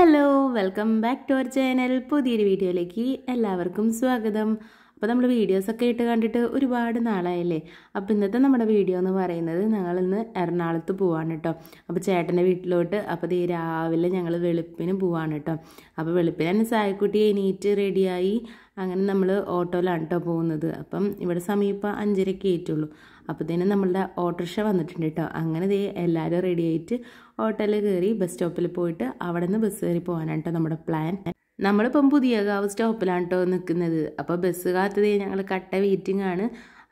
hello welcome back to our channel പുതിയൊരു വീഡിയോയിലേക്ക് എല്ലാവർക്കും സ്വാഗതം അപ്പോൾ നമ്മൾ വീഡിയോസൊക്കെ ഇട്ട് കണ്ടിട്ട് ഒരുപാട് നാളായല്ലേ അപ്പോൾ ഇന്നത്തെ നമ്മുടെ വീഡിയോ എന്ന് പറയുന്നത് ഞങ്ങൾ ഇന്ന് എറണാകുളത്ത് പോവാണ് കേട്ടോ അപ്പോൾ ചേട്ടൻ്റെ വീട്ടിലോട്ട് അപ്പോൾ ഈ രാവിലെ ഞങ്ങൾ വെളുപ്പിന് പോവാണ് കേട്ടോ അപ്പോൾ വെളുപ്പിന് തന്നെ സായക്കുട്ടി എണീറ്റ് റെഡിയായി അങ്ങനെ നമ്മൾ ഓട്ടോയിലാണ് കേട്ടോ പോകുന്നത് അപ്പം ഇവിടെ സമീപം അഞ്ചരയ്ക്ക് ഏറ്റുള്ളൂ അപ്പോഴത്തേനും നമ്മളുടെ ഓട്ടോറിക്ഷ വന്നിട്ടുണ്ട് കേട്ടോ അങ്ങനെ ദേ എല്ലാവരും റെഡി ആയിട്ട് ഓട്ടോയിൽ കയറി ബസ് സ്റ്റോപ്പിൽ പോയിട്ട് അവിടെ നിന്ന് ബസ് കയറി പോകാനാണ് കേട്ടോ നമ്മുടെ പ്ലാൻ നമ്മളിപ്പം പുതിയകാവ് സ്റ്റോപ്പിലാണ് കേട്ടോ നിൽക്കുന്നത് അപ്പോൾ ബസ് കാത്തത് ഞങ്ങൾ കട്ട വെയിറ്റിംഗ് ആണ്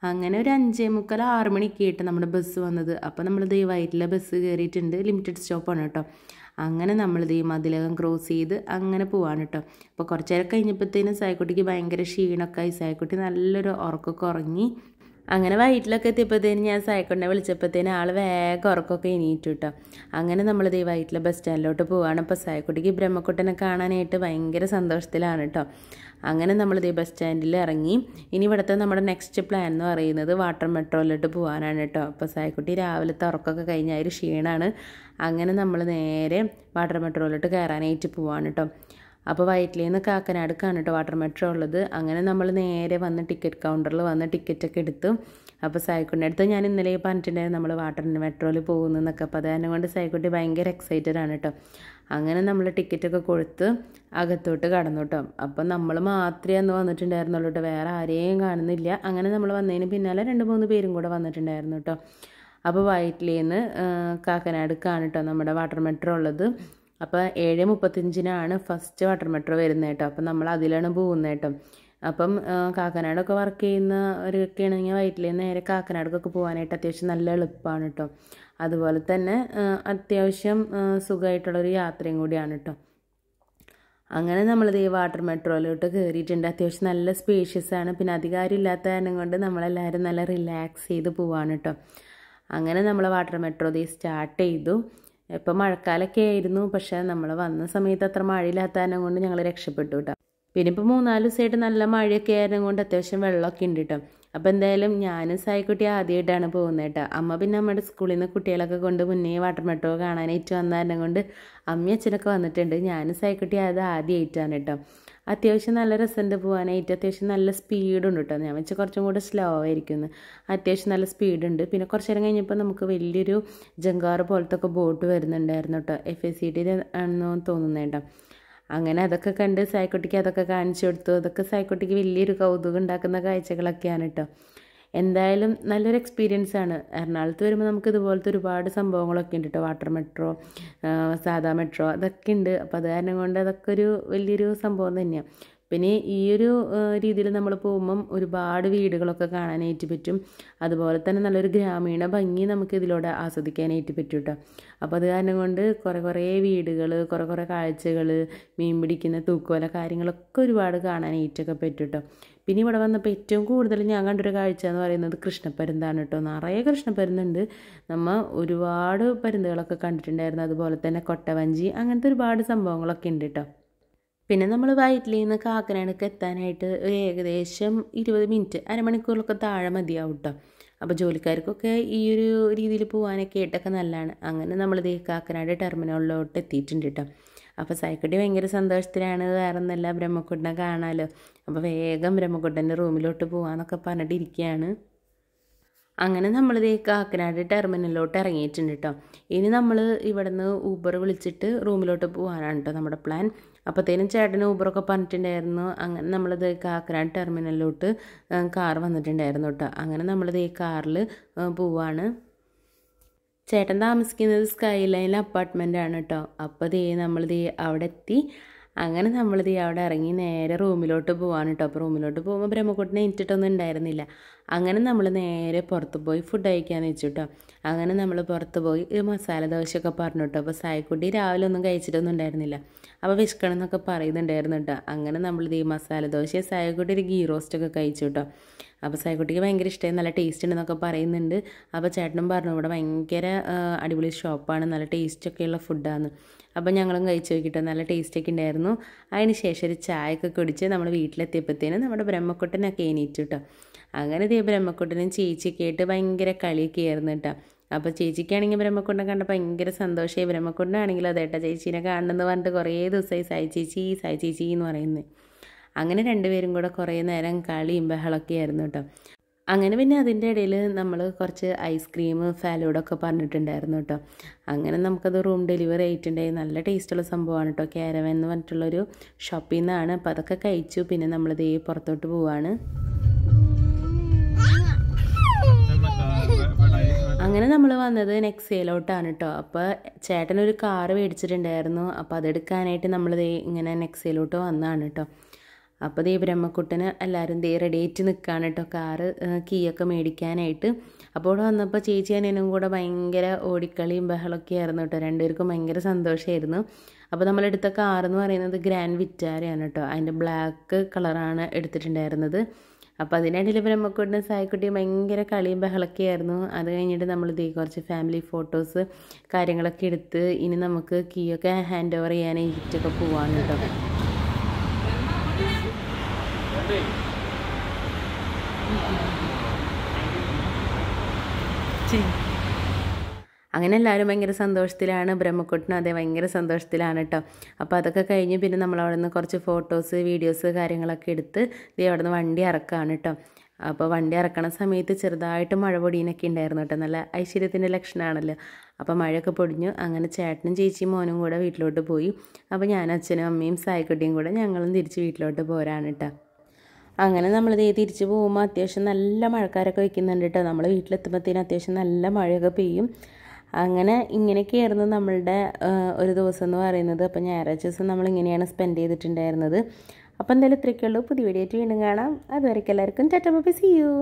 അങ്ങനെ ഒരു അഞ്ചേ മുക്കാൽ ആറ് മണിക്ക് കേട്ടോ നമ്മുടെ ബസ് വന്നത് അപ്പോൾ നമ്മൾ ദൈവമായിട്ടുള്ള ബസ് കയറിയിട്ടുണ്ട് ലിമിറ്റഡ് സ്റ്റോപ്പാണ് കേട്ടോ അങ്ങനെ ഇത് ഈ മതിലകം ക്രോസ് ചെയ്ത് അങ്ങനെ പോവാണ് കേട്ടോ അപ്പോൾ കുറച്ചേരം കഴിഞ്ഞപ്പോഴത്തേനും സായക്കുട്ടിക്ക് ഭയങ്കര ക്ഷീണമൊക്കെ ആയി സായക്കുട്ടി നല്ലൊരു ഉറക്കമൊക്കെ ഉറങ്ങി അങ്ങനെ വൈറ്റിലൊക്കെ എത്തിയപ്പോഴത്തേന് ഞാൻ സൈക്കോട്ടിനെ വിളിച്ചപ്പോഴത്തേന് ആൾ വേഗം ഉറക്കമൊക്കെ എണീറ്റു കേട്ടോ അങ്ങനെ നമ്മൾ ഈ വൈറ്റിലെ ബസ് സ്റ്റാൻഡിലോട്ട് പോവുകയാണ് അപ്പോൾ സൈക്കോട്ടിക്ക് ബ്രഹ്മക്കുട്ടനെ കാണാനായിട്ട് ഭയങ്കര സന്തോഷത്തിലാണ് കേട്ടോ അങ്ങനെ നമ്മൾ ഈ ബസ് സ്റ്റാൻഡിൽ ഇറങ്ങി ഇനി ഇവിടുത്തെ നമ്മുടെ നെക്സ്റ്റ് പ്ലാൻ എന്ന് പറയുന്നത് വാട്ടർ മെട്രോയിലോട്ട് പോകാനാണ് കേട്ടോ അപ്പോൾ സായക്കുട്ടി രാവിലത്തെ ഉറക്കമൊക്കെ കഴിഞ്ഞാൽ ഒരു ക്ഷീണമാണ് അങ്ങനെ നമ്മൾ നേരെ വാട്ടർ മെട്രോയിലോട്ട് കയറാനായിട്ട് പോവാണ് കേട്ടോ അപ്പോൾ വയറ്റിൽ നിന്ന് കാക്കനാടുക്കാണ് കേട്ടോ വാട്ടർ മെട്രോ ഉള്ളത് അങ്ങനെ നമ്മൾ നേരെ വന്ന് ടിക്കറ്റ് കൗണ്ടറിൽ വന്ന് ടിക്കറ്റൊക്കെ എടുത്തു അപ്പോൾ സായിക്കുട്ടിൻ്റെ അടുത്ത് ഞാൻ ഇന്നലെ പറഞ്ഞിട്ടുണ്ടായിരുന്നു നമ്മൾ വാട്ടർ മെട്രോയിൽ പോകുന്നതെന്നൊക്കെ അപ്പോൾ അതുകാരണം കൊണ്ട് സായിക്കുട്ടി ഭയങ്കര എക്സൈറ്റഡ് ആണ് കേട്ടോ അങ്ങനെ നമ്മൾ ടിക്കറ്റൊക്കെ കൊടുത്ത് അകത്തോട്ട് കടന്നു കേട്ടോ അപ്പം നമ്മൾ മാത്രമേ അന്ന് വന്നിട്ടുണ്ടായിരുന്നുള്ളൂ കേട്ടോ വേറെ ആരെയും കാണുന്നില്ല അങ്ങനെ നമ്മൾ വന്നതിന് പിന്നാലെ രണ്ട് മൂന്ന് പേരും കൂടെ വന്നിട്ടുണ്ടായിരുന്നു കേട്ടോ അപ്പോൾ വയറ്റിൽ നിന്ന് കാക്കനാട് കേട്ടോ നമ്മുടെ വാട്ടർ മെട്രോ ഉള്ളത് അപ്പോൾ ഏഴ് മുപ്പത്തഞ്ചിനാണ് ഫസ്റ്റ് വാട്ടർ മെട്രോ വരുന്നത് കേട്ടോ അപ്പം നമ്മൾ അതിലാണ് പോകുന്നത് കേട്ടോ അപ്പം കാക്കനാടൊക്കെ വർക്ക് ചെയ്യുന്ന അവരൊക്കെ ആണെങ്കിൽ വൈറ്റിൽ നേരെ കാക്കനാടൊക്കെ പോകാനായിട്ട് അത്യാവശ്യം നല്ല എളുപ്പമാണ് കേട്ടോ അതുപോലെ തന്നെ അത്യാവശ്യം സുഖമായിട്ടുള്ളൊരു യാത്രയും കൂടിയാണ് കേട്ടോ അങ്ങനെ നമ്മളിത് ഈ വാട്ടർ മെട്രോയിലോട്ട് കയറിയിട്ടുണ്ട് അത്യാവശ്യം നല്ല സ്പേഷ്യസ് ആണ് പിന്നെ അധികാരം ഇല്ലാത്ത കാരണം കൊണ്ട് നമ്മളെല്ലാവരും നല്ല റിലാക്സ് ചെയ്ത് പോവാണ് കേട്ടോ അങ്ങനെ നമ്മൾ വാട്ടർ മെട്രോ ഇത് സ്റ്റാർട്ട് ചെയ്തു ഇപ്പം മഴക്കാലൊക്കെ ആയിരുന്നു പക്ഷേ നമ്മൾ വന്ന സമയത്ത് അത്ര മഴയില്ലാത്ത കാരണം കൊണ്ട് ഞങ്ങൾ രക്ഷപ്പെട്ടു കേട്ടോ പിന്നെ ഇപ്പോൾ മൂന്നാല് ദിവസമായിട്ട് നല്ല മഴയൊക്കെ ആയിരുന്നു കൊണ്ട് അത്യാവശ്യം വെള്ളമൊക്കെ ഉണ്ട് കേട്ടോ അപ്പോൾ എന്തായാലും ഞാനും സായിക്കുട്ടി ആദ്യമായിട്ടാണ് പോകുന്നത് കേട്ടോ അമ്മ പിന്നെ നമ്മുടെ സ്കൂളിൽ നിന്ന് കുട്ടികളൊക്കെ കൊണ്ട് മുന്നേ വാട്ടർ മെട്രോ കാണാനായിട്ട് വന്നതിനെ കൊണ്ട് അമ്മയും അച്ഛനൊക്കെ വന്നിട്ടുണ്ട് ഞാനും സായിക്കുട്ടി അത് ആദ്യമായിട്ടാണ് കേട്ടോ അത്യാവശ്യം നല്ല രസമുണ്ട് പോകാനായിട്ട് അത്യാവശ്യം നല്ല സ്പീഡുണ്ട് കേട്ടോ ഞാൻ വെച്ചാൽ കുറച്ചും കൂടെ സ്ലോ ആയിരിക്കും അത്യാവശ്യം നല്ല സ്പീഡുണ്ട് പിന്നെ കുറച്ചു നേരം കഴിഞ്ഞപ്പോൾ നമുക്ക് വലിയൊരു ജങ്കാറ് പോലത്തെ ഒക്കെ ബോട്ട് വരുന്നുണ്ടായിരുന്നു കേട്ടോ എഫ് എസ് സി ടിയിൽ ആണെന്ന് തോന്നുന്നേട്ടോ അങ്ങനെ അതൊക്കെ കണ്ട് സായ്ക്കുട്ടിക്ക് അതൊക്കെ കാണിച്ചു കൊടുത്തു അതൊക്കെ സായ്ക്കുട്ടിക്ക് വലിയൊരു കൗതുകം ഉണ്ടാക്കുന്ന കാഴ്ചകളൊക്കെയാണ് കേട്ടോ എന്തായാലും നല്ലൊരു എക്സ്പീരിയൻസ് ആണ് എറണാകുളത്ത് വരുമ്പോൾ നമുക്ക് ഇതുപോലത്തെ ഒരുപാട് സംഭവങ്ങളൊക്കെ ഉണ്ട് കേട്ടോ വാട്ടർ മെട്രോ സാധാ മെട്രോ അതൊക്കെ ഉണ്ട് അപ്പോൾ അത് കാരണം കൊണ്ട് അതൊക്കെ ഒരു വലിയൊരു സംഭവം തന്നെയാണ് പിന്നെ ഈ ഒരു രീതിയിൽ നമ്മൾ പോകുമ്പം ഒരുപാട് വീടുകളൊക്കെ കാണാനായിട്ട് പറ്റും അതുപോലെ തന്നെ നല്ലൊരു ഗ്രാമീണ ഭംഗി നമുക്ക് ഇതിലൂടെ ആസ്വദിക്കാനായിട്ട് പറ്റും കേട്ടോ അപ്പോൾ അത് കാരണം കൊണ്ട് കുറേ കുറേ വീടുകൾ കുറേ കുറേ കാഴ്ചകൾ മീൻ പിടിക്കുന്ന തൂക്കുവല കാര്യങ്ങളൊക്കെ ഒരുപാട് കാണാനായിട്ടൊക്കെ പറ്റും കേട്ടോ പിന്നെ ഇവിടെ വന്നപ്പോൾ ഏറ്റവും കൂടുതൽ ഞാൻ കണ്ടൊരു കാഴ്ച എന്ന് പറയുന്നത് കൃഷ്ണപ്പരുന്താണ് കേട്ടോ നിറയെ കൃഷ്ണപ്പരുന്നുണ്ട് നമ്മൾ ഒരുപാട് പരുന്തുകളൊക്കെ കണ്ടിട്ടുണ്ടായിരുന്നു അതുപോലെ തന്നെ കൊട്ടവഞ്ചി അങ്ങനത്തെ ഒരുപാട് സംഭവങ്ങളൊക്കെ ഉണ്ട് കേട്ടോ പിന്നെ നമ്മൾ വയറ്റിൽ നിന്ന് കാക്കനാടൊക്കെ എത്താനായിട്ട് ഏകദേശം ഇരുപത് മിനിറ്റ് അരമണിക്കൂറിലൊക്കെ താഴെ മതിയാവും കേട്ടോ അപ്പോൾ ജോലിക്കാർക്കൊക്കെ ഈ ഒരു രീതിയിൽ പോകാനൊക്കെ ആയിട്ടൊക്കെ നല്ലതാണ് അങ്ങനെ നമ്മൾ ദേ കാക്കനാട് ടെർമിനലിലോട്ട് എത്തിയിട്ടുണ്ട് കേട്ടോ അപ്പോൾ സൈക്കുട്ടി ഭയങ്കര സന്തോഷത്തിലാണ് വേറെ ഒന്നല്ല ബ്രഹ്മക്കുട്ടനെ കാണാമല്ലോ അപ്പോൾ വേഗം ബ്രഹ്മക്കുട്ടൻ്റെ റൂമിലോട്ട് പോകാമെന്നൊക്കെ പറഞ്ഞിട്ടിരിക്കുകയാണ് അങ്ങനെ നമ്മൾ ഈ കാക്കനാട് ടെർമിനലിലോട്ട് ഇറങ്ങിയിട്ടുണ്ട് കേട്ടോ ഇനി നമ്മൾ ഇവിടെ നിന്ന് ഊബർ വിളിച്ചിട്ട് റൂമിലോട്ട് പോകാനാണ് കേട്ടോ നമ്മുടെ പ്ലാൻ അപ്പോഴത്തേനും ചേട്ടന് ഊബറൊക്കെ പറഞ്ഞിട്ടുണ്ടായിരുന്നു അങ്ങനെ നമ്മളിത് കാക്കനാട് ടെർമിനലിലോട്ട് കാർ വന്നിട്ടുണ്ടായിരുന്നു കേട്ടോ അങ്ങനെ നമ്മളിത് ഈ കാറിൽ പോവാണ് ചേട്ടൻ താമസിക്കുന്നത് സ്കൈ ലൈൻ അപ്പാർട്ട്മെൻ്റ് ആണ് കേട്ടോ അപ്പോൾ ദേ നമ്മൾ ദേ അവിടെ എത്തി അങ്ങനെ നമ്മൾ ഇത് അവിടെ ഇറങ്ങി നേരെ റൂമിലോട്ട് പോകാൻ കേട്ടോ അപ്പോൾ റൂമിലോട്ട് പോകുമ്പോൾ ബ്രഹ്മക്കുട്ടിനെ ഇറ്റിട്ടൊന്നും ഉണ്ടായിരുന്നില്ല അങ്ങനെ നമ്മൾ നേരെ പുറത്ത് പോയി ഫുഡ് കഴിക്കാന്ന് വെച്ചു കേട്ടോ അങ്ങനെ നമ്മൾ പുറത്ത് പോയി മസാല ദോശയൊക്കെ പറഞ്ഞു കേട്ടോ അപ്പോൾ സായിക്കുട്ടി രാവിലെ ഒന്നും കഴിച്ചിട്ടൊന്നും ഉണ്ടായിരുന്നില്ല അപ്പോൾ വിഷ്കണം എന്നൊക്കെ പറയുന്നുണ്ടായിരുന്നു കേട്ടോ അങ്ങനെ നമ്മളിത് ഈ മസാല ദോശ സായിക്കുട്ടി ഒരു ഗീ റോസ്റ്റൊക്കെ കഴിച്ചു കേട്ടോ അപ്പോൾ സായിക്കുട്ടിക്ക് ഭയങ്കര ഇഷ്ടമായി നല്ല ടേസ്റ്റ് ഉണ്ടെന്നൊക്കെ പറയുന്നുണ്ട് അപ്പോൾ ചേട്ടനും പറഞ്ഞു ഇവിടെ ഭയങ്കര അടിപൊളി ഷോപ്പാണ് നല്ല ടേസ്റ്റൊക്കെയുള്ള ഫുഡാണ് അപ്പോൾ ഞങ്ങളും കഴിച്ചു നോക്കിയിട്ട് നല്ല ഒക്കെ ഉണ്ടായിരുന്നു അതിന് ശേഷം ഒരു ചായയൊക്കെ കുടിച്ച് നമ്മൾ വീട്ടിലെത്തിയപ്പോഴത്തേനും നമ്മുടെ ബ്രഹ്മക്കുട്ടനൊക്കെ എണീറ്റു കേട്ടോ അങ്ങനെ ഇതേ ബ്രഹ്മക്കുട്ടനും ചേച്ചിയൊക്കെ ആയിട്ട് ഭയങ്കര കളിയൊക്കെ ആയിരുന്നു കേട്ടോ അപ്പോൾ ചേച്ചിക്കാണെങ്കിൽ ബ്രഹ്മക്കുണ്ടനെ കണ്ടപ്പോൾ ഭയങ്കര സന്തോഷമായി ബ്രഹ്മക്കുണ്ടനാണെങ്കിൽ അതേട്ടോ ചേച്ചീനെ കാണണമെന്ന് പറഞ്ഞിട്ട് കുറേ ദിവസമായി സായി ചേച്ചി സായി ചേച്ചി എന്ന് പറയുന്നത് അങ്ങനെ രണ്ടുപേരും കൂടെ കുറേ നേരം കളിയും ബഹളമൊക്കെ ആയിരുന്നു കേട്ടോ അങ്ങനെ പിന്നെ അതിൻ്റെ ഇടയിൽ നമ്മൾ കുറച്ച് ഐസ്ക്രീം ഫാലോഡൊക്കെ പറഞ്ഞിട്ടുണ്ടായിരുന്നു കേട്ടോ അങ്ങനെ നമുക്കത് റൂം ഡെലിവറി ആയിട്ടുണ്ടായി നല്ല ടേസ്റ്റുള്ള സംഭവമാണ് കേട്ടോ കേരവൻ എന്ന് പറഞ്ഞിട്ടുള്ളൊരു ഷോപ്പിൽ നിന്നാണ് അപ്പോൾ അതൊക്കെ കഴിച്ചു പിന്നെ ദേ പുറത്തോട്ട് പോവാണ് അങ്ങനെ നമ്മൾ വന്നത് നെക്സയിലോട്ടാണ് കേട്ടോ അപ്പോൾ ചേട്ടനൊരു കാറ് മേടിച്ചിട്ടുണ്ടായിരുന്നു അപ്പോൾ അതെടുക്കാനായിട്ട് നമ്മളിത് ഇങ്ങനെ നെക്സയിലോട്ട് വന്നതാണ് കേട്ടോ അപ്പോൾ ദേ ബ്രഹ്മക്കുട്ടന് എല്ലാവരും ദേ റെഡിയേറ്റ് നിൽക്കുകയാണ് കേട്ടോ കാറ് കീയൊക്കെ മേടിക്കാനായിട്ട് അപ്പോൾ ഇവിടെ വന്നപ്പോൾ ചേച്ചി അനിയനും കൂടെ ഭയങ്കര ഓടിക്കളിയും ബഹളമൊക്കെ ആയിരുന്നു കേട്ടോ രണ്ടുപേർക്കും ഭയങ്കര സന്തോഷമായിരുന്നു അപ്പോൾ നമ്മളെടുത്ത കാർ എന്ന് പറയുന്നത് ഗ്രാൻഡ് വിറ്റാരയാണ് കേട്ടോ അതിൻ്റെ ബ്ലാക്ക് കളറാണ് എടുത്തിട്ടുണ്ടായിരുന്നത് അപ്പോൾ അതിനിടയിൽ ബ്രഹ്മക്കുട്ടിനും സായക്കുട്ടിയും ഭയങ്കര കളിയും ബഹളൊക്കെയായിരുന്നു അത് കഴിഞ്ഞിട്ട് നമ്മൾ ഇതേ കുറച്ച് ഫാമിലി ഫോട്ടോസ് കാര്യങ്ങളൊക്കെ എടുത്ത് ഇനി നമുക്ക് കീയൊക്കെ ഹാൻഡ് ഓവർ ചെയ്യാനായിട്ടൊക്കെ പോവാണ് കേട്ടോ അങ്ങനെ എല്ലാവരും ഭയങ്കര സന്തോഷത്തിലാണ് ബ്രഹ്മക്കുട്ടനും അതേ ഭയങ്കര സന്തോഷത്തിലാണ് കേട്ടോ അപ്പോൾ അതൊക്കെ കഴിഞ്ഞ് പിന്നെ നമ്മൾ അവിടെ നിന്ന് കുറച്ച് ഫോട്ടോസ് വീഡിയോസ് കാര്യങ്ങളൊക്കെ എടുത്ത് ഇത് അവിടെ നിന്ന് വണ്ടി ഇറക്കുകയാണ് കേട്ടോ അപ്പോൾ വണ്ടി ഇറക്കണ സമയത്ത് ചെറുതായിട്ട് മഴ പൊടിയിനൊക്കെ ഉണ്ടായിരുന്നു കേട്ടോ നല്ല ഐശ്വര്യത്തിൻ്റെ ലക്ഷണമാണല്ലോ അപ്പോൾ മഴയൊക്കെ പൊടിഞ്ഞു അങ്ങനെ ചേട്ടനും ചേച്ചിയും മോനും കൂടെ വീട്ടിലോട്ട് പോയി അപ്പോൾ ഞാൻ അച്ഛനും അമ്മയും സായിക്കുട്ടിയും കൂടെ ഞങ്ങളും തിരിച്ച് വീട്ടിലോട്ട് പോരാണ് കേട്ടോ അങ്ങനെ നമ്മളിത് തിരിച്ച് പോകുമ്പോൾ അത്യാവശ്യം നല്ല മഴക്കാരൊക്കെ വയ്ക്കുന്നുണ്ട് കേട്ടോ നമ്മൾ വീട്ടിലെത്തുമ്പോഴത്തേന് അത്യാവശ്യം നല്ല മഴയൊക്കെ പെയ്യും അങ്ങനെ ഇങ്ങനെയൊക്കെയായിരുന്നു നമ്മളുടെ ഒരു ദിവസം എന്ന് പറയുന്നത് അപ്പോൾ ഞായറാഴ്ച ദിവസം ഇങ്ങനെയാണ് സ്പെൻഡ് ചെയ്തിട്ടുണ്ടായിരുന്നത് അപ്പോൾ എന്തായാലും ഇത്രയൊക്കെയുള്ളൂ പുതിയ വീഡിയോ ആയിട്ട് വീണ്ടും കാണാം അതുവരെയ്ക്ക് എല്ലാവർക്കും ചട്ടമ്പ സി യു